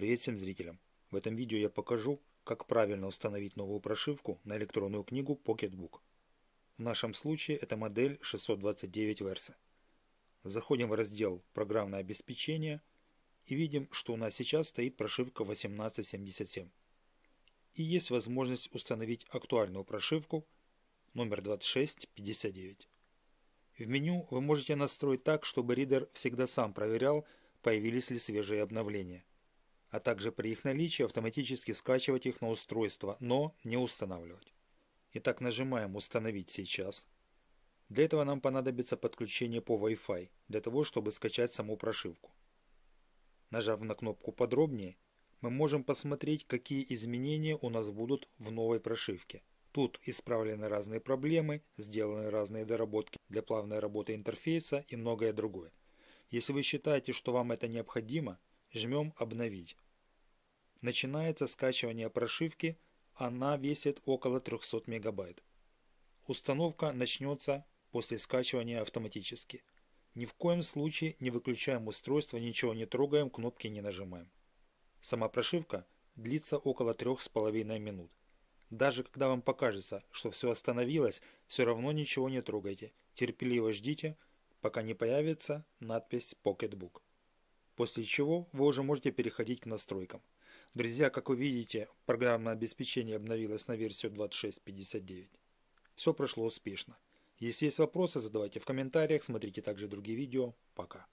Привет всем зрителям! В этом видео я покажу, как правильно установить новую прошивку на электронную книгу Pocketbook. В нашем случае это модель 629 Versa. Заходим в раздел «Программное обеспечение» и видим, что у нас сейчас стоит прошивка 1877. И есть возможность установить актуальную прошивку номер 2659. В меню вы можете настроить так, чтобы ридер всегда сам проверял, появились ли свежие обновления – а также при их наличии автоматически скачивать их на устройство, но не устанавливать. Итак, нажимаем «Установить сейчас». Для этого нам понадобится подключение по Wi-Fi, для того, чтобы скачать саму прошивку. Нажав на кнопку «Подробнее», мы можем посмотреть, какие изменения у нас будут в новой прошивке. Тут исправлены разные проблемы, сделаны разные доработки для плавной работы интерфейса и многое другое. Если вы считаете, что вам это необходимо, Жмем «Обновить». Начинается скачивание прошивки, она весит около 300 мегабайт. Установка начнется после скачивания автоматически. Ни в коем случае не выключаем устройство, ничего не трогаем, кнопки не нажимаем. Сама прошивка длится около 3,5 минут. Даже когда вам покажется, что все остановилось, все равно ничего не трогайте. Терпеливо ждите, пока не появится надпись Pocketbook после чего вы уже можете переходить к настройкам. Друзья, как вы видите, программное обеспечение обновилось на версию 2659. Все прошло успешно. Если есть вопросы, задавайте в комментариях, смотрите также другие видео. Пока.